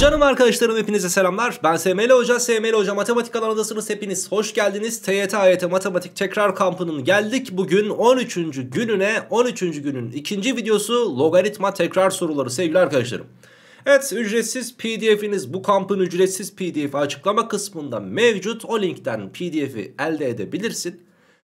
Canım arkadaşlarım hepinize selamlar. Ben SML Hoca, SML Hoca Matematik alanındasınız. Hepiniz hoş geldiniz. TYT AYT Matematik Tekrar Kampı'nın geldik. Bugün 13. gününe, 13. günün ikinci videosu logaritma tekrar soruları sevgili arkadaşlarım. Evet ücretsiz pdf'iniz bu kampın ücretsiz pdf açıklama kısmında mevcut. O linkten pdf'i elde edebilirsin.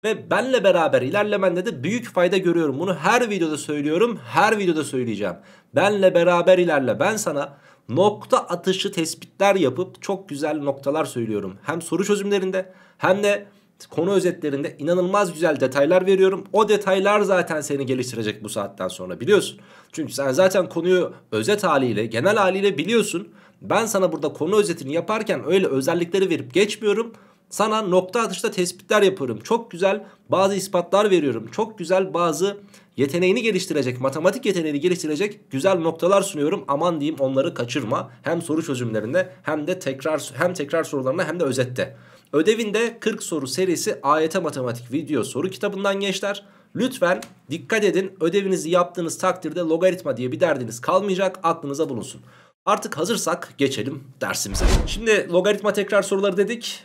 Ve benle beraber ilerlemende de büyük fayda görüyorum. Bunu her videoda söylüyorum, her videoda söyleyeceğim. Benle beraber ilerle. Ben sana nokta atışı tespitler yapıp çok güzel noktalar söylüyorum. Hem soru çözümlerinde hem de konu özetlerinde inanılmaz güzel detaylar veriyorum. O detaylar zaten seni geliştirecek bu saatten sonra biliyorsun. Çünkü sen zaten konuyu özet haliyle, genel haliyle biliyorsun. Ben sana burada konu özetini yaparken öyle özellikleri verip geçmiyorum. Sana nokta atışta tespitler yapıyorum. Çok güzel bazı ispatlar veriyorum. Çok güzel bazı yeteneğini geliştirecek, matematik yeteneğini geliştirecek güzel noktalar sunuyorum. Aman diyeyim onları kaçırma. Hem soru çözümlerinde hem de tekrar hem tekrar sorularına hem de özette. Ödevinde 40 soru serisi AYT matematik video soru kitabından gençler. Lütfen dikkat edin. Ödevinizi yaptığınız takdirde logaritma diye bir derdiniz kalmayacak. Aklınıza bulunsun. Artık hazırsak geçelim dersimize. Şimdi logaritma tekrar soruları dedik.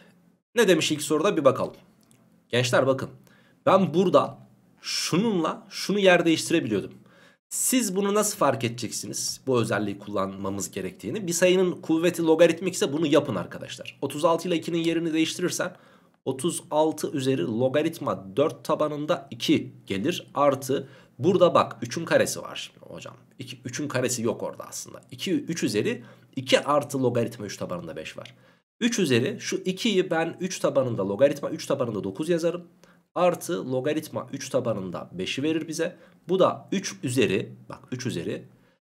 Ne demiş ilk soruda bir bakalım. Gençler bakın. Ben burada şununla şunu yer değiştirebiliyordum. Siz bunu nasıl fark edeceksiniz? Bu özelliği kullanmamız gerektiğini. Bir sayının kuvveti logaritmik ise bunu yapın arkadaşlar. 36 ile 2'nin yerini değiştirirsen 36 üzeri logaritma 4 tabanında 2 gelir. Artı burada bak 3'ün karesi var şimdi hocam. 3'ün karesi yok orada aslında. 2, 3 üzeri 2 artı logaritma 3 tabanında 5 var. 3 üzeri şu 2'yi ben 3 tabanında logaritma 3 tabanında 9 yazarım. Artı logaritma 3 tabanında 5'i verir bize. Bu da 3 üzeri bak 3 üzeri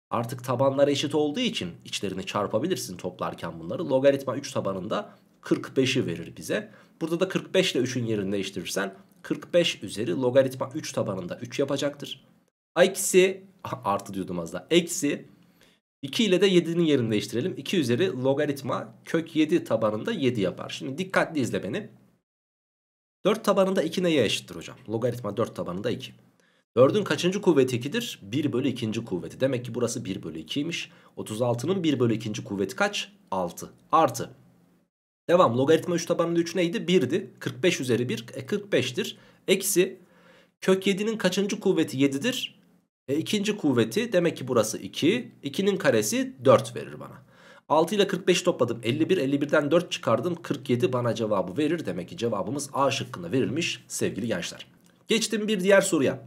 artık tabanlar eşit olduğu için içlerini çarpabilirsin toplarken bunları. Logaritma 3 tabanında 45'i verir bize. Burada da 45 ile 3'ün yerini değiştirirsen 45 üzeri logaritma 3 tabanında 3 yapacaktır. A eksi artı diyordum az da eksi 2 ile de 7'nin yerini değiştirelim. 2 üzeri logaritma kök 7 tabanında 7 yapar. Şimdi dikkatli izle beni. 4 tabanında 2 neye eşittir hocam? Logaritma 4 tabanında 2. 4'ün kaçıncı kuvveti 2'dir? 1 bölü 2. kuvveti. Demek ki burası 1 bölü 2'ymiş. 36'nın 1 bölü 2. kuvveti kaç? 6. Artı. Devam. Logaritma 3 tabanında 3 neydi? 1'di. 45 üzeri 1 e, 45'tir. Eksi. Kök 7'nin kaçıncı kuvveti 7'dir? E, ikinci kuvveti demek ki burası 2. 2'nin karesi 4 verir bana. 6 ile 45 topladım 51. 51'den 4 çıkardım 47 bana cevabı verir. Demek ki cevabımız A şıkkında verilmiş sevgili gençler. Geçtim bir diğer soruya.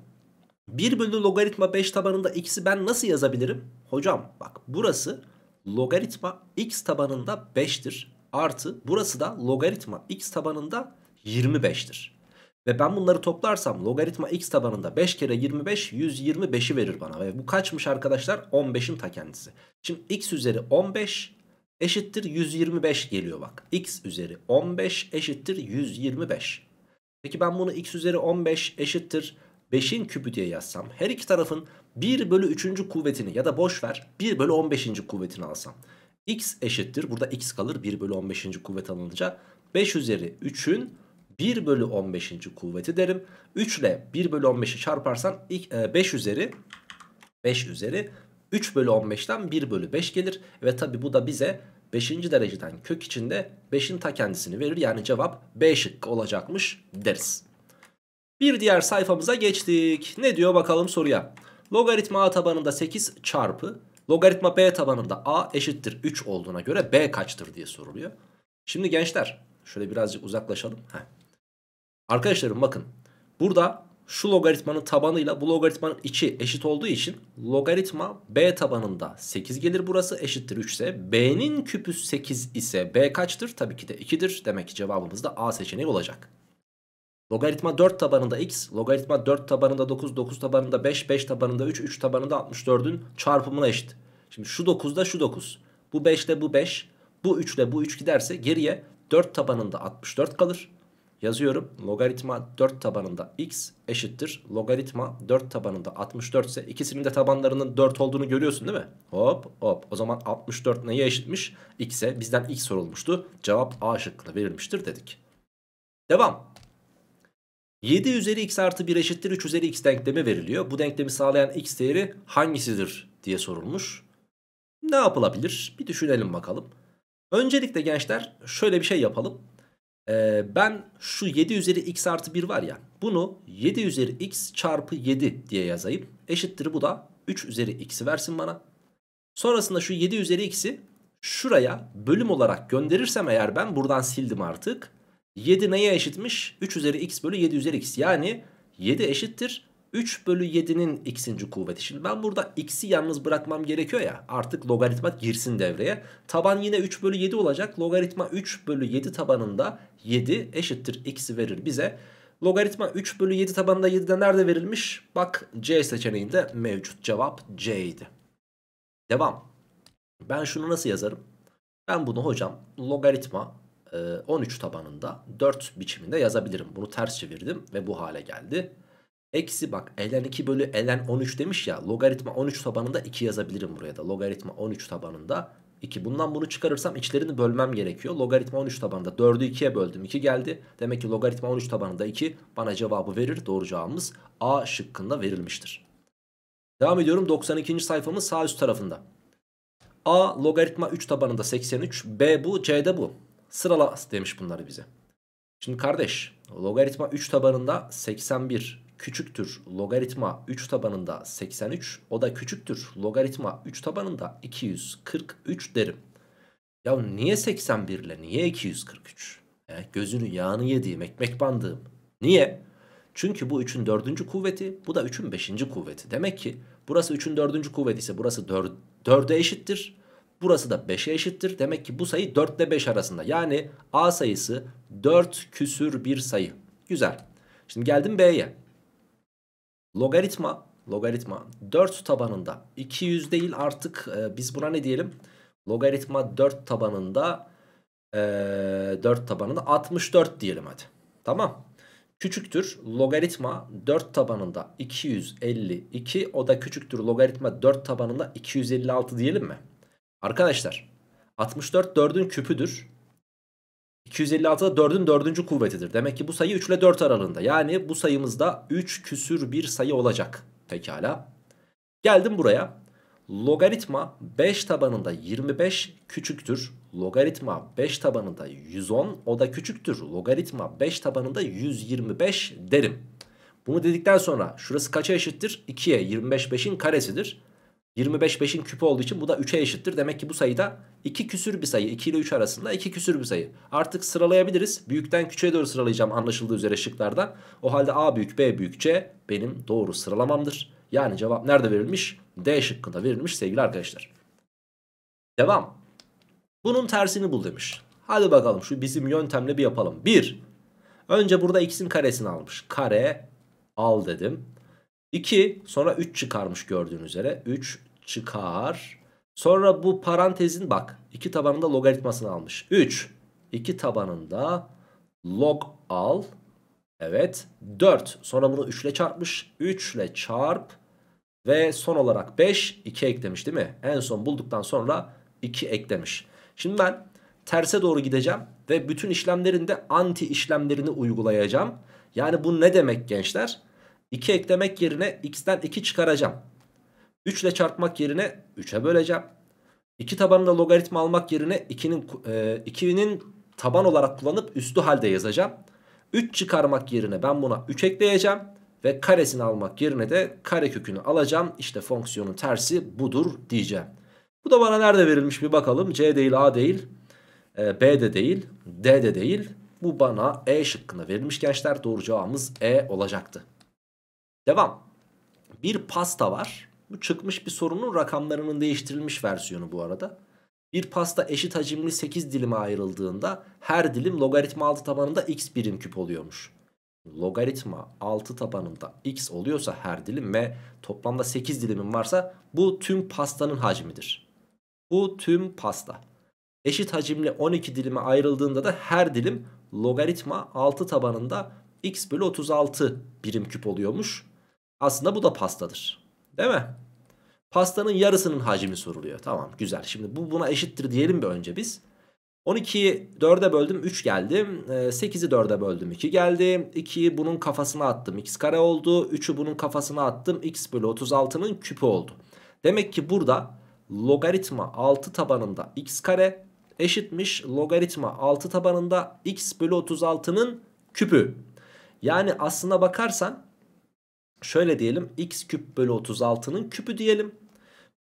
1 bölü logaritma 5 tabanında x'i ben nasıl yazabilirim? Hocam bak burası logaritma x tabanında 5'tir. Artı burası da logaritma x tabanında 25'tir. Ve ben bunları toplarsam logaritma x tabanında 5 kere 25 125'i verir bana. Ve bu kaçmış arkadaşlar? 15'in ta kendisi. Şimdi x üzeri 15 eşittir 125 geliyor bak. x üzeri 15 eşittir 125. Peki ben bunu x üzeri 15 eşittir 5'in küpü diye yazsam her iki tarafın 1 bölü 3. kuvvetini ya da boş ver 1 bölü 15. kuvvetini alsam x eşittir burada x kalır 1 bölü 15. kuvvet alınca 5 üzeri 3'ün 1 bölü 15. kuvveti derim. 3 ile 1 bölü 15'i çarparsan 5 e, üzeri 5 üzeri 3 bölü 15'ten 1 bölü 5 gelir. Ve tabi bu da bize 5. dereceden kök içinde 5'in ta kendisini verir. Yani cevap B şıkkı olacakmış deriz. Bir diğer sayfamıza geçtik. Ne diyor bakalım soruya. Logaritma A tabanında 8 çarpı logaritma B tabanında A eşittir 3 olduğuna göre B kaçtır diye soruluyor. Şimdi gençler şöyle birazcık uzaklaşalım. Heh. Arkadaşlarım bakın burada şu logaritmanın tabanıyla bu logaritmanın içi eşit olduğu için logaritma b tabanında 8 gelir burası eşittir 3 ise b'nin küpü 8 ise b kaçtır? Tabii ki de 2'dir. Demek ki cevabımız da a seçeneği olacak. Logaritma 4 tabanında x, logaritma 4 tabanında 9, 9 tabanında 5, 5 tabanında 3, 3 tabanında 64'ün çarpımına eşit. Şimdi şu da şu 9, bu 5'le bu 5, bu 3'le bu 3 giderse geriye 4 tabanında 64 kalır yazıyorum. Logaritma 4 tabanında x eşittir. Logaritma 4 tabanında 64 ise ikisinin de tabanlarının 4 olduğunu görüyorsun değil mi? Hop hop. O zaman 64 neye eşitmiş? x'e bizden x sorulmuştu. Cevap a şıkkına verilmiştir dedik. Devam. 7 üzeri x artı 1 eşittir 3 üzeri x denklemi veriliyor. Bu denklemi sağlayan x değeri hangisidir diye sorulmuş. Ne yapılabilir? Bir düşünelim bakalım. Öncelikle gençler şöyle bir şey yapalım. Ee, ben şu 7 üzeri x artı 1 var ya bunu 7 üzeri x çarpı 7 diye yazayım. Eşittir bu da 3 üzeri x'i versin bana. Sonrasında şu 7 üzeri x'i şuraya bölüm olarak gönderirsem eğer ben buradan sildim artık. 7 neye eşitmiş? 3 üzeri x bölü 7 üzeri x. Yani 7 eşittir 3 bölü 7'nin x'inci kuvveti. Şimdi ben burada x'i yalnız bırakmam gerekiyor ya. Artık logaritma girsin devreye. Taban yine 3 bölü 7 olacak. Logaritma 3 bölü 7 tabanında 7 eşittir x'i verir bize. Logaritma 3 bölü 7 tabanında 7'de nerede verilmiş? Bak C seçeneğinde mevcut cevap C idi. Devam. Ben şunu nasıl yazarım? Ben bunu hocam logaritma 13 e, tabanında 4 biçiminde yazabilirim. Bunu ters çevirdim ve bu hale geldi. Eksi bak ln 2 bölü ln 13 demiş ya logaritma 13 tabanında 2 yazabilirim buraya da. Logaritma 13 tabanında 2. Bundan bunu çıkarırsam içlerini bölmem gerekiyor. Logaritma 13 tabanında 4'ü 2'ye böldüm 2 geldi. Demek ki logaritma 13 tabanında 2 bana cevabı verir. Doğru cevabımız A şıkkında verilmiştir. Devam ediyorum 92. sayfamız sağ üst tarafında. A logaritma 3 tabanında 83. B bu C de bu. Sırala demiş bunları bize. Şimdi kardeş logaritma 3 tabanında 81 küçüktür logaritma 3 tabanında 83 o da küçüktür logaritma 3 tabanında 243 derim. Ya niye 81 ile niye 243? E, gözünün yağını yediğim ekmek bandığım. Niye? Çünkü bu 3'ün 4. kuvveti bu da 3'ün 5. kuvveti. Demek ki burası 3'ün 4. kuvveti ise burası 4'e eşittir. Burası da 5'e eşittir. Demek ki bu sayı 4 ile 5 arasında. Yani A sayısı 4 küsür bir sayı. Güzel. Şimdi geldim B'ye logaritma logaritma 4 tabanında 200 değil artık e, biz buna ne diyelim? Logaritma 4 tabanında e, 4 tabanında 64 diyelim hadi. Tamam. Küçüktür logaritma 4 tabanında 252 o da küçüktür logaritma 4 tabanında 256 diyelim mi? Arkadaşlar 64 4'ün küpüdür. 256 da 4'ün 4. kuvvetidir. Demek ki bu sayı 3 ile 4 aralığında. Yani bu sayımızda 3 küsür bir sayı olacak. Pekala. Geldim buraya. Logaritma 5 tabanında 25 küçüktür. Logaritma 5 tabanında 110 o da küçüktür. Logaritma 5 tabanında 125 derim. Bunu dedikten sonra şurası kaça eşittir? 2'ye 25 5'in karesidir. 25 5'in küpü olduğu için bu da 3'e eşittir. Demek ki bu sayıda 2 küsür bir sayı. 2 ile 3 arasında 2 küsür bir sayı. Artık sıralayabiliriz. Büyükten küçüğe doğru sıralayacağım anlaşıldığı üzere şıklarda. O halde A büyük B büyük C benim doğru sıralamamdır. Yani cevap nerede verilmiş? D şıkkında verilmiş sevgili arkadaşlar. Devam. Bunun tersini bul demiş. Hadi bakalım şu bizim yöntemle bir yapalım. 1. Önce burada x'in karesini almış. Kare al dedim. 2 sonra 3 çıkarmış gördüğünüz üzere. 3 çıkar. Sonra bu parantezin bak 2 tabanında logaritmasını almış. 3 2 tabanında log al. Evet 4 sonra bunu 3 ile çarpmış. 3 ile çarp ve son olarak 5 2 eklemiş değil mi? En son bulduktan sonra 2 eklemiş. Şimdi ben terse doğru gideceğim ve bütün işlemlerinde anti işlemlerini uygulayacağım. Yani bu ne demek gençler? 2 eklemek yerine x'ten 2 çıkaracağım. 3 ile çarpmak yerine 3'e böleceğim. 2 tabanında logaritma almak yerine 2'nin e, taban olarak kullanıp üstü halde yazacağım. 3 çıkarmak yerine ben buna 3 ekleyeceğim. Ve karesini almak yerine de kare kökünü alacağım. İşte fonksiyonun tersi budur diyeceğim. Bu da bana nerede verilmiş bir bakalım. C değil A değil. E, B de değil. D de değil. Bu bana E şıkkında verilmiş gençler. Doğru cevabımız E olacaktı. Devam. Bir pasta var. Bu çıkmış bir sorunun rakamlarının değiştirilmiş versiyonu bu arada. Bir pasta eşit hacimli 8 dilime ayrıldığında her dilim logaritma 6 tabanında x birim küp oluyormuş. Logaritma 6 tabanında x oluyorsa her dilim ve toplamda 8 dilimin varsa bu tüm pastanın hacmidir. Bu tüm pasta. Eşit hacimli 12 dilime ayrıldığında da her dilim logaritma 6 tabanında x bölü 36 birim küp oluyormuş. Aslında bu da pastadır. Değil mi? Pastanın yarısının hacmi soruluyor. Tamam güzel. Şimdi bu buna eşittir diyelim bir önce biz. 12'yi 4'e böldüm 3 geldi. 8'i ee, 4'e böldüm 2 geldi. 2'yi bunun kafasına attım x kare oldu. 3'ü bunun kafasına attım x bölü 36'nın küpü oldu. Demek ki burada logaritma 6 tabanında x kare eşitmiş logaritma 6 tabanında x bölü 36'nın küpü. Yani aslına bakarsan Şöyle diyelim x küp bölü 36'nın küpü diyelim.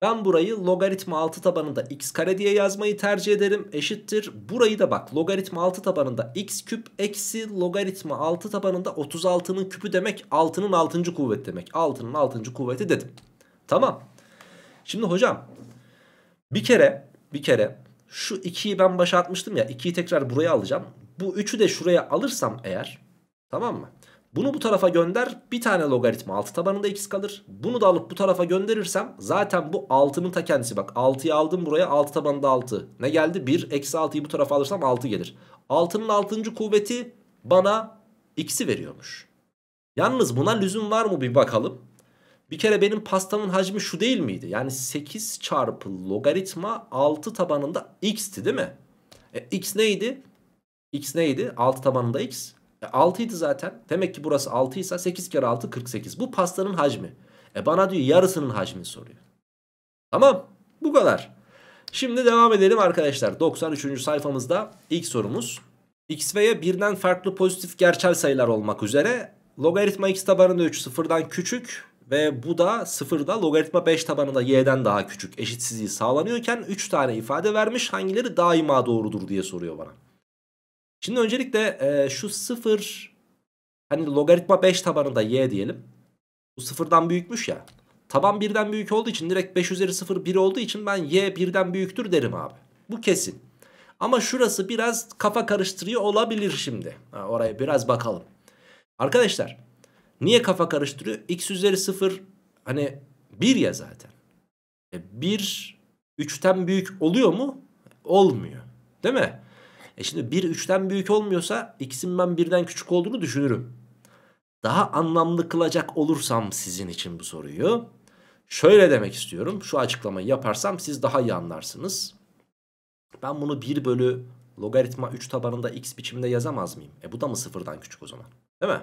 Ben burayı logaritma 6 tabanında x kare diye yazmayı tercih ederim. Eşittir. Burayı da bak logaritma 6 tabanında x küp eksi logaritma 6 tabanında 36'nın küpü demek 6'nın 6. kuvvet demek. 6'nın 6. kuvveti dedim. Tamam. Şimdi hocam bir kere bir kere şu 2'yi ben başa atmıştım ya 2'yi tekrar buraya alacağım. Bu 3'ü de şuraya alırsam eğer tamam mı? Bunu bu tarafa gönder bir tane logaritma 6 tabanında x kalır. Bunu da alıp bu tarafa gönderirsem zaten bu 6'nın ta kendisi bak 6'yı aldım buraya 6 tabanında 6. Ne geldi? 1 eksi 6'yı bu tarafa alırsam 6 gelir. 6'nın 6. kuvveti bana x'i veriyormuş. Yalnız buna lüzum var mı bir bakalım. Bir kere benim pastamın hacmi şu değil miydi? Yani 8 çarpı logaritma 6 tabanında x'ti değil mi? E, x neydi? X neydi? 6 tabanında x. 6 idi zaten. Demek ki burası 6 ise 8 kere 6 48. Bu pastanın hacmi. E bana diyor yarısının hacmini soruyor. Tamam bu kadar. Şimdi devam edelim arkadaşlar. 93. sayfamızda ilk sorumuz. X ve Y birden farklı pozitif gerçel sayılar olmak üzere. Logaritma X tabanında 3 sıfırdan küçük ve bu da sıfırda logaritma 5 tabanında Y'den daha küçük eşitsizliği sağlanıyorken 3 tane ifade vermiş hangileri daima doğrudur diye soruyor bana. Şimdi öncelikle e, şu 0 hani logaritma 5 tabanında y diyelim. Bu 0'dan büyükmüş ya. Taban 1'den büyük olduğu için direkt 5 üzeri 0 1 olduğu için ben y 1'den büyüktür derim abi. Bu kesin. Ama şurası biraz kafa karıştırıyor olabilir şimdi. Ha, oraya biraz bakalım. Arkadaşlar niye kafa karıştırıyor? x üzeri 0 hani 1 ya zaten. E, 1 3'ten büyük oluyor mu? Olmuyor. Değil mi? E şimdi 1 3'ten büyük olmuyorsa x'in ben 1'den küçük olduğunu düşünürüm. Daha anlamlı kılacak olursam sizin için bu soruyu şöyle demek istiyorum. Şu açıklamayı yaparsam siz daha iyi anlarsınız. Ben bunu 1 bölü logaritma 3 tabanında x biçiminde yazamaz mıyım? E bu da mı sıfırdan küçük o zaman? Değil mi?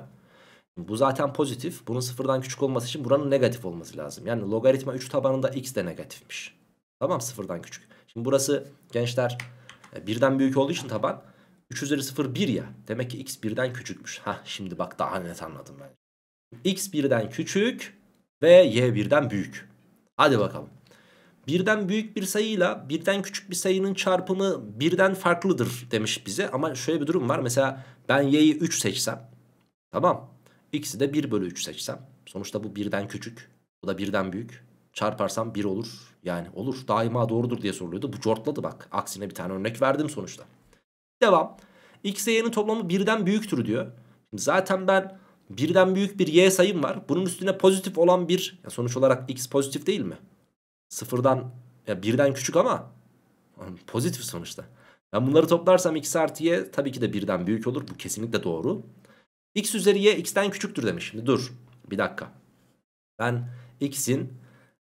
Bu zaten pozitif. Bunun sıfırdan küçük olması için buranın negatif olması lazım. Yani logaritma 3 tabanında x de negatifmiş. Tamam sıfırdan küçük. Şimdi burası gençler e, birden büyük olduğu için taban 3 üzeri 0 1 ya. Demek ki x birden küçükmüş. Ha şimdi bak daha net anladım ben. x birden küçük ve y birden büyük. Hadi bakalım. Birden büyük bir sayıyla birden küçük bir sayının çarpımı birden farklıdır demiş bize. Ama şöyle bir durum var. Mesela ben y'yi 3 seçsem. Tamam. X'i de 1 bölü 3 seçsem. Sonuçta bu birden küçük. Bu da birden büyük. Çarparsam 1 olur. Yani olur. Daima doğrudur diye soruluyordu. Bu cortladı bak. Aksine bir tane örnek verdim sonuçta. Devam. X ve y'nin toplamı birden büyüktür diyor. zaten ben birden büyük bir y sayım var. Bunun üstüne pozitif olan bir yani sonuç olarak x pozitif değil mi? Sıfırdan ya birden küçük ama pozitif sonuçta. Ben bunları toplarsam x artı y tabii ki de birden büyük olur. Bu kesinlikle doğru. x üzeri y x'ten küçüktür demiş. Şimdi dur bir dakika. Ben x'in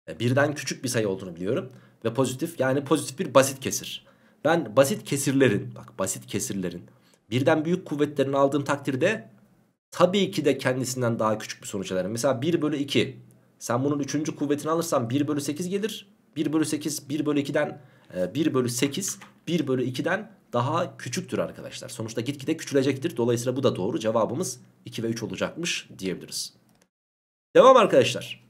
e, birden küçük bir sayı olduğunu biliyorum. Ve pozitif yani pozitif bir basit kesir. Ben basit kesirlerin bak basit kesirlerin birden büyük kuvvetlerini aldığım takdirde tabii ki de kendisinden daha küçük bir sonuç ederim. Mesela 1 bölü 2 sen bunun 3. kuvvetini alırsan 1 bölü 8 gelir. 1 bölü 8 1 bölü 2'den 1 e, bölü 8 1 bölü 2'den daha küçüktür arkadaşlar. Sonuçta gitgide küçülecektir. Dolayısıyla bu da doğru. Cevabımız 2 ve 3 olacakmış diyebiliriz. Devam arkadaşlar.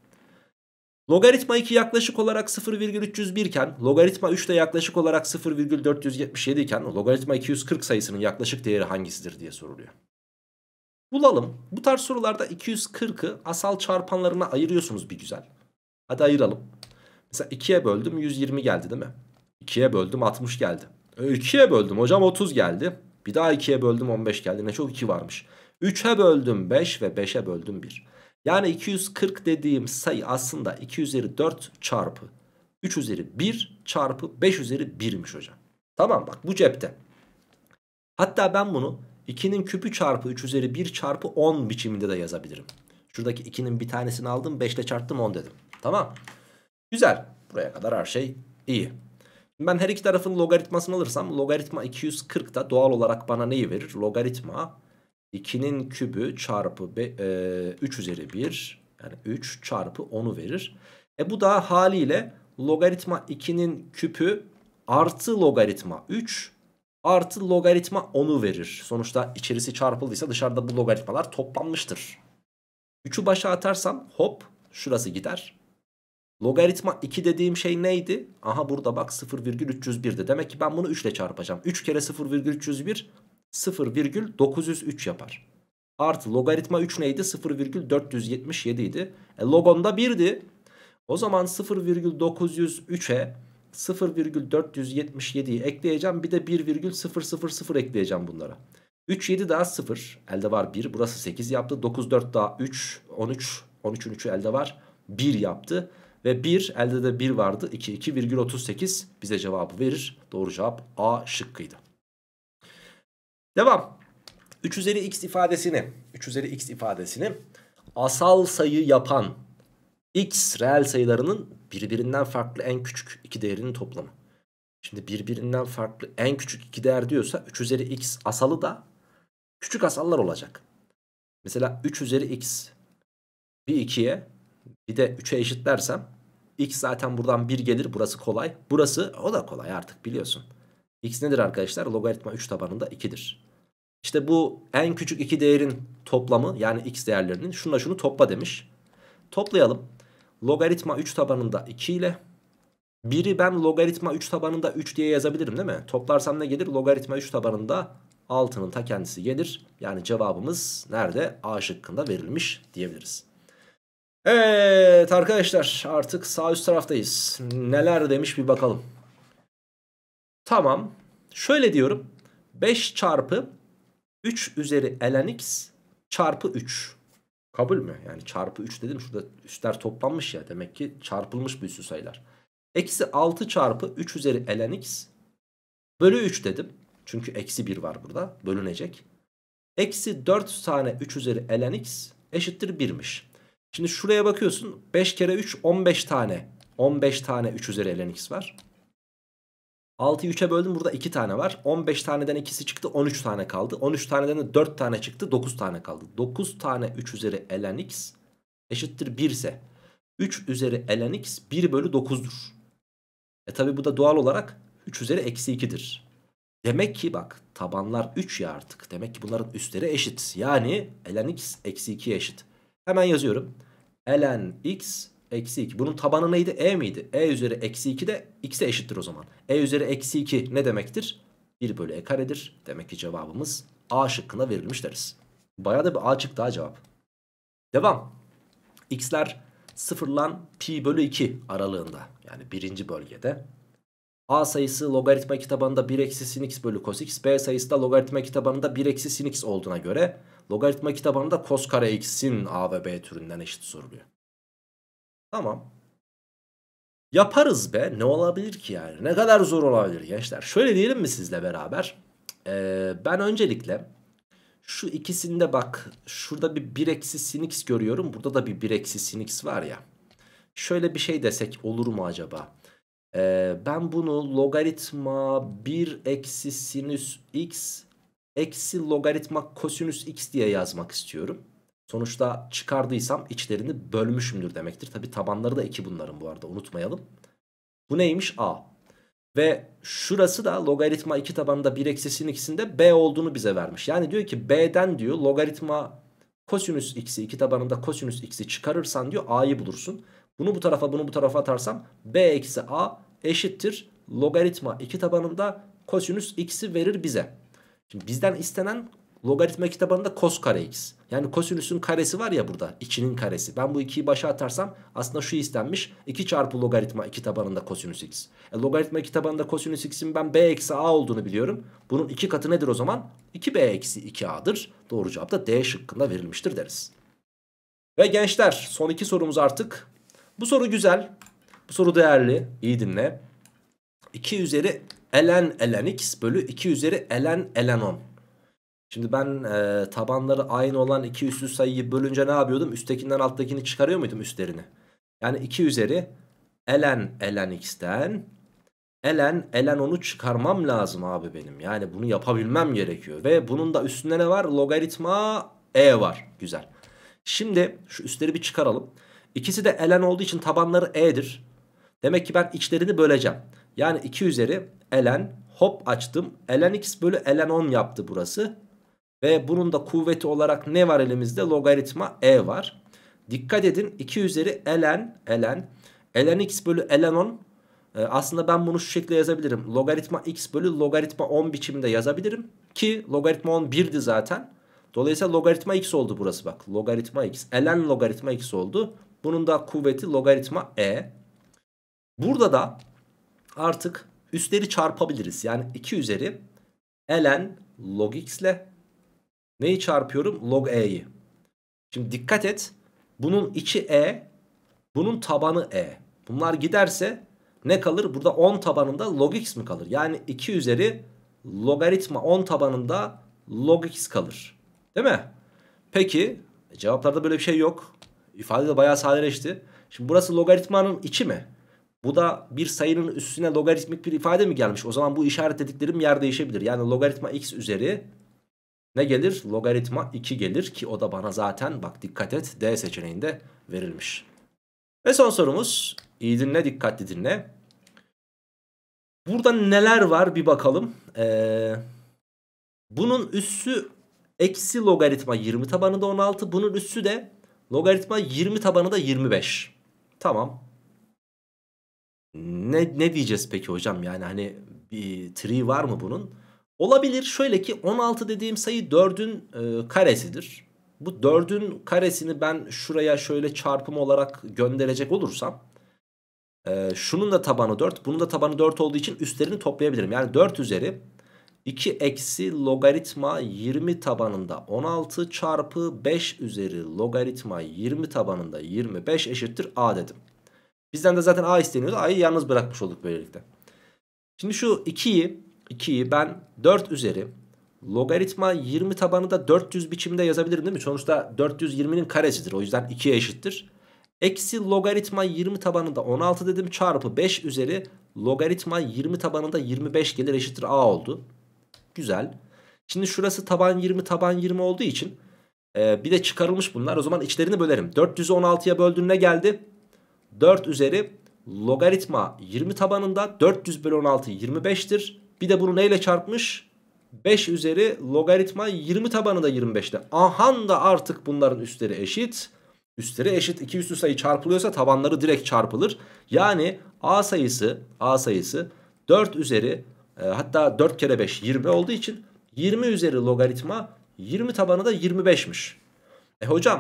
Logaritma 2 yaklaşık olarak 0,301 iken logaritma 3 de yaklaşık olarak 0,477 iken logaritma 240 sayısının yaklaşık değeri hangisidir diye soruluyor. Bulalım. Bu tarz sorularda 240'ı asal çarpanlarına ayırıyorsunuz bir güzel. Hadi ayıralım. Mesela 2'ye böldüm 120 geldi değil mi? 2'ye böldüm 60 geldi. 2'ye e, böldüm hocam 30 geldi. Bir daha 2'ye böldüm 15 geldi. Ne çok 2 varmış. 3'e böldüm 5 ve 5'e böldüm 1. Yani 240 dediğim sayı aslında 2 üzeri 4 çarpı 3 üzeri 1 çarpı 5 üzeri 1'miş hocam. Tamam bak bu cepte. Hatta ben bunu 2'nin küpü çarpı 3 üzeri 1 çarpı 10 biçiminde de yazabilirim. Şuradaki 2'nin bir tanesini aldım 5 ile çarptım 10 dedim. Tamam. Güzel. Buraya kadar her şey iyi. Ben her iki tarafın logaritmasını alırsam logaritma 240 da doğal olarak bana neyi verir? Logaritma 2'nin kübü çarpı be, e, 3 üzeri 1 yani 3 çarpı 10'u verir. E bu da haliyle logaritma 2'nin küpü artı logaritma 3 artı logaritma 10'u verir. Sonuçta içerisi çarpıldıysa dışarıda bu logaritmalar toplanmıştır. 3'ü başa atarsam hop şurası gider. Logaritma 2 dediğim şey neydi? Aha burada bak 0,301'di. Demek ki ben bunu 3 ile çarpacağım. 3 kere 0,301 0,903 yapar. Artı logaritma 3 neydi? 0,477 idi. E, logon 1'di. O zaman 0,903'e 0,477'yi ekleyeceğim. Bir de 1,000 ekleyeceğim bunlara. 3, 7 daha 0. Elde var 1. Burası 8 yaptı. 9, 4 daha 3. 13. 13'ün 3'ü elde var. 1 yaptı. Ve 1 elde de 1 vardı. 2, 2,38 bize cevabı verir. Doğru cevap A şıkkıydı. Devam. 3 üzeri x ifadesini 3 üzeri x ifadesini asal sayı yapan x reel sayılarının birbirinden farklı en küçük iki değerinin toplamı. Şimdi birbirinden farklı en küçük iki değer diyorsa 3 üzeri x asalı da küçük asallar olacak. Mesela 3 üzeri x bir 2'ye bir de 3'e eşitlersem x zaten buradan 1 gelir burası kolay. Burası o da kolay artık biliyorsun. x nedir arkadaşlar? Logaritma 3 tabanında 2'dir. İşte bu en küçük iki değerin toplamı yani x değerlerinin şunla şunu topla demiş. Toplayalım. Logaritma 3 tabanında 2 ile biri ben logaritma 3 tabanında 3 diye yazabilirim değil mi? Toplarsam ne gelir? Logaritma 3 tabanında 6'nın ta kendisi gelir. Yani cevabımız nerede? A şıkkında verilmiş diyebiliriz. Evet arkadaşlar artık sağ üst taraftayız. Neler demiş bir bakalım. Tamam. Şöyle diyorum. 5 çarpı 3 üzeri ln x çarpı 3. Kabul mü? Yani çarpı 3 dedim. Şurada üstler toplanmış ya. Demek ki çarpılmış bir üstü sayılar. Eksi 6 çarpı 3 üzeri ln x bölü 3 dedim. Çünkü eksi 1 var burada. Bölünecek. Eksi 4 tane 3 üzeri ln x eşittir 1'miş. Şimdi şuraya bakıyorsun. 5 kere 3 15 tane. 15 tane 3 üzeri ln x var. 6'yı 3'e böldüm burada 2 tane var. 15 taneden ikisi çıktı 13 tane kaldı. 13 taneden de 4 tane çıktı 9 tane kaldı. 9 tane 3 üzeri ln x eşittir 1 ise 3 üzeri ln x 1 bölü 9'dur. E tabi bu da doğal olarak 3 üzeri eksi 2'dir. Demek ki bak tabanlar 3 ya artık. Demek ki bunların üstleri eşit. Yani ln x eksi 2 eşit. Hemen yazıyorum. ln x Eksi 2. Bunun tabanı neydi? E miydi? E üzeri eksi 2 de x'e eşittir o zaman. E üzeri eksi 2 ne demektir? 1 bölü e karedir. Demek ki cevabımız A şıkkına verilmiş deriz. Baya da bir A çıktı ha cevap. Devam. X'ler sıfırlan pi bölü 2 aralığında. Yani birinci bölgede. A sayısı logaritma kitabanında 1 eksi sin x bölü cos x. B sayısı da logaritma kitabanında 1 eksi sin x olduğuna göre logaritma kitabanında cos kare x sin a ve b türünden eşit soruluyor. Tamam. Yaparız be. Ne olabilir ki yani? Ne kadar zor olabilir gençler? Şöyle diyelim mi sizle beraber? Ee, ben öncelikle şu ikisinde bak şurada bir 1 eksi sin x görüyorum. Burada da bir 1 eksi sin x var ya. Şöyle bir şey desek olur mu acaba? Ee, ben bunu logaritma 1 eksi sinüs x eksi logaritma kosinüs x diye yazmak istiyorum. Sonuçta çıkardıysam içlerini bölmüşümdür demektir. Tabi tabanları da iki bunların bu arada unutmayalım. Bu neymiş? A. Ve şurası da logaritma 2 tabanında 1 eksisinin ikisinde B olduğunu bize vermiş. Yani diyor ki B'den diyor logaritma kosinüs x'i 2 tabanında kosinüs x'i çıkarırsan diyor A'yı bulursun. Bunu bu tarafa bunu bu tarafa atarsam B eksi A eşittir logaritma 2 tabanında kosinüs x'i verir bize. Şimdi bizden istenen Logaritma kitabında cos kare x. Yani kosinüsün karesi var ya burada. 2'nin karesi. Ben bu 2'yi başa atarsam aslında şu istenmiş. 2 çarpı logaritma iki tabanında kosinüs x. E, logaritma 2 tabanında kosinüs x'in ben b eksi a olduğunu biliyorum. Bunun 2 katı nedir o zaman? 2b eksi 2a'dır. Doğru cevap da d şıkkında verilmiştir deriz. Ve gençler son iki sorumuz artık. Bu soru güzel. Bu soru değerli. İyi dinle. 2 üzeri ln ln x bölü 2 üzeri ln ln 10. Şimdi ben e, tabanları aynı olan iki üstlü sayıyı bölünce ne yapıyordum? Üsttekinden alttakini çıkarıyor muydum üstlerini? Yani 2 üzeri ln ln x'ten ln ln onu çıkarmam lazım abi benim. Yani bunu yapabilmem gerekiyor. Ve bunun da üstünde ne var? Logaritma e var. Güzel. Şimdi şu üstleri bir çıkaralım. İkisi de ln olduğu için tabanları e'dir. Demek ki ben içlerini böleceğim. Yani 2 üzeri ln hop açtım. ln x bölü ln 10 yaptı burası. Ve bunun da kuvveti olarak ne var elimizde? Logaritma e var. Dikkat edin 2 üzeri ln ln ln x bölü ln 10 e, aslında ben bunu şu şekilde yazabilirim. Logaritma x bölü logaritma 10 biçiminde yazabilirim. Ki logaritma 10 1'di zaten. Dolayısıyla logaritma x oldu burası bak. Logaritma x. Ln logaritma x oldu. Bunun da kuvveti logaritma e. Burada da artık üstleri çarpabiliriz. Yani 2 üzeri ln log x ile Neyi çarpıyorum? Log e'yi. Şimdi dikkat et. Bunun içi e. Bunun tabanı e. Bunlar giderse ne kalır? Burada 10 tabanında log x mi kalır? Yani 2 üzeri logaritma 10 tabanında log x kalır. Değil mi? Peki e, cevaplarda böyle bir şey yok. İfade de bayağı sadeleşti. Şimdi burası logaritmanın içi mi? Bu da bir sayının üstüne logaritmik bir ifade mi gelmiş? O zaman bu işaretlediklerim yer değişebilir. Yani logaritma x üzeri ne gelir? Logaritma 2 gelir ki o da bana zaten bak dikkat et D seçeneğinde verilmiş. Ve son sorumuz. İyi dinle dikkatli dinle. Burada neler var bir bakalım. Ee, bunun üssü eksi logaritma 20 tabanı da 16. Bunun üssü de logaritma 20 tabanı da 25. Tamam. Ne, ne diyeceğiz peki hocam? Yani hani bir tri var mı bunun? Olabilir şöyle ki 16 dediğim sayı 4'ün e, karesidir. Bu 4'ün karesini ben şuraya şöyle çarpım olarak gönderecek olursam e, şunun da tabanı 4 bunun da tabanı 4 olduğu için üstlerini toplayabilirim. Yani 4 üzeri 2 eksi logaritma 20 tabanında 16 çarpı 5 üzeri logaritma 20 tabanında 25 eşittir a dedim. Bizden de zaten a isteniyordu a'yı yalnız bırakmış olduk böylelikle. Şimdi şu 2'yi 2'yi ben 4 üzeri logaritma 20 tabanı da 400 biçimde yazabilirim değil mi? Sonuçta 420'nin karesidir. O yüzden 2'ye eşittir. Eksi logaritma 20 tabanında 16 dedim çarpı 5 üzeri logaritma 20 tabanında 25 gelir eşittir a oldu. Güzel. Şimdi şurası taban 20 taban 20 olduğu için e, bir de çıkarılmış bunlar. O zaman içlerini bölerim. 400'ü 16'ya böldüğüne geldi. 4 üzeri logaritma 20 tabanında 400 bölü 16 25'tir. Bir de bunu neyle çarpmış? 5 üzeri logaritma 20 tabanı da 25'te. Ahan da artık bunların üstleri eşit. Üstleri eşit iki üstü sayı çarpılıyorsa tabanları direkt çarpılır. Yani A sayısı A sayısı 4 üzeri e, hatta 4 kere 5 20 olduğu için 20 üzeri logaritma 20 tabanı da 25'miş. E hocam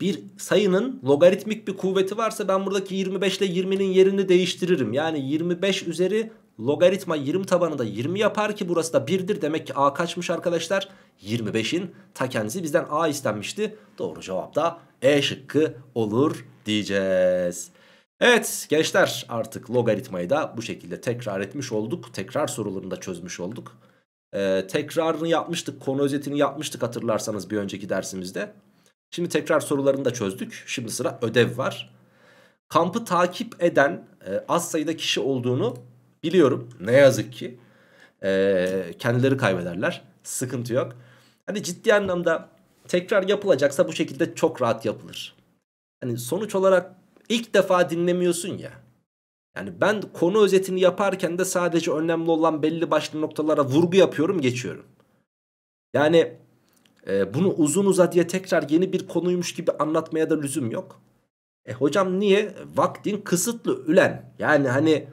bir sayının logaritmik bir kuvveti varsa ben buradaki 25 ile 20'nin yerini değiştiririm. Yani 25 üzeri Logaritma 20 tabanı da 20 yapar ki burası da 1'dir. Demek ki a kaçmış arkadaşlar? 25'in ta kendisi bizden a istenmişti. Doğru cevap da e şıkkı olur diyeceğiz. Evet gençler artık logaritmayı da bu şekilde tekrar etmiş olduk. Tekrar sorularını da çözmüş olduk. Ee, tekrarını yapmıştık, konu özetini yapmıştık hatırlarsanız bir önceki dersimizde. Şimdi tekrar sorularını da çözdük. Şimdi sıra ödev var. Kampı takip eden e, az sayıda kişi olduğunu Biliyorum ne yazık ki e, kendileri kaybederler. Sıkıntı yok. Hani ciddi anlamda tekrar yapılacaksa bu şekilde çok rahat yapılır. Hani sonuç olarak ilk defa dinlemiyorsun ya. Yani ben konu özetini yaparken de sadece önemli olan belli başlı noktalara vurgu yapıyorum geçiyorum. Yani e, bunu uzun uzadıya tekrar yeni bir konuymuş gibi anlatmaya da lüzum yok. E hocam niye? Vaktin kısıtlı ülen. Yani hani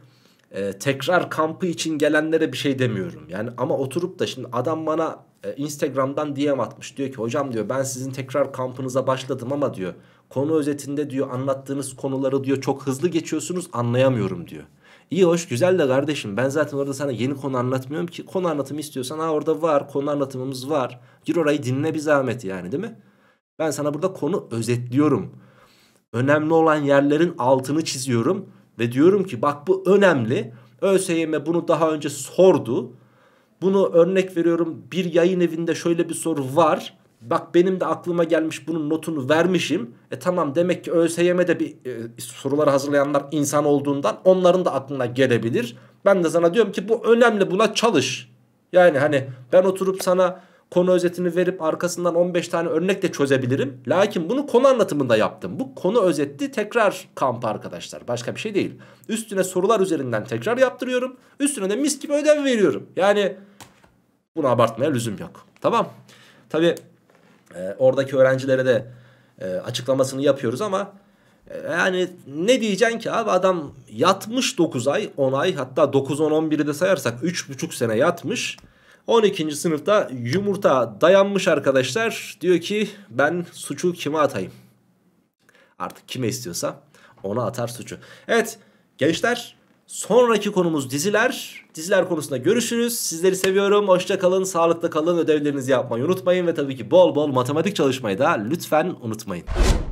e, tekrar kampı için gelenlere bir şey demiyorum. Yani ama oturup da şimdi adam bana e, Instagram'dan DM atmış. Diyor ki hocam diyor ben sizin tekrar kampınıza başladım ama diyor konu özetinde diyor anlattığınız konuları diyor çok hızlı geçiyorsunuz anlayamıyorum diyor. İyi hoş güzel de kardeşim ben zaten orada sana yeni konu anlatmıyorum ki konu anlatımı istiyorsan ha orada var konu anlatımımız var. Gir orayı dinle bir zahmet yani değil mi? Ben sana burada konu özetliyorum. Önemli olan yerlerin altını çiziyorum ve diyorum ki bak bu önemli. ÖSYM bunu daha önce sordu. Bunu örnek veriyorum bir yayın evinde şöyle bir soru var. Bak benim de aklıma gelmiş bunun notunu vermişim. E tamam demek ki ÖSYM'de bir e, soruları hazırlayanlar insan olduğundan onların da aklına gelebilir. Ben de sana diyorum ki bu önemli buna çalış. Yani hani ben oturup sana konu özetini verip arkasından 15 tane örnek de çözebilirim. Lakin bunu konu anlatımında yaptım. Bu konu özetli tekrar kampı arkadaşlar. Başka bir şey değil. Üstüne sorular üzerinden tekrar yaptırıyorum. Üstüne de mis gibi ödev veriyorum. Yani bunu abartmaya lüzum yok. Tamam. Tabi e, oradaki öğrencilere de e, açıklamasını yapıyoruz ama e, yani ne diyeceksin ki abi adam yatmış 9 ay 10 ay hatta 9-10-11'i de sayarsak 3,5 sene yatmış. 12. sınıfta yumurta dayanmış arkadaşlar. Diyor ki ben suçu kime atayım? Artık kime istiyorsa ona atar suçu. Evet gençler sonraki konumuz diziler. Diziler konusunda görüşürüz. Sizleri seviyorum. Hoşça kalın, sağlıkla kalın. Ödevlerinizi yapmayı unutmayın ve tabii ki bol bol matematik çalışmayı da lütfen unutmayın.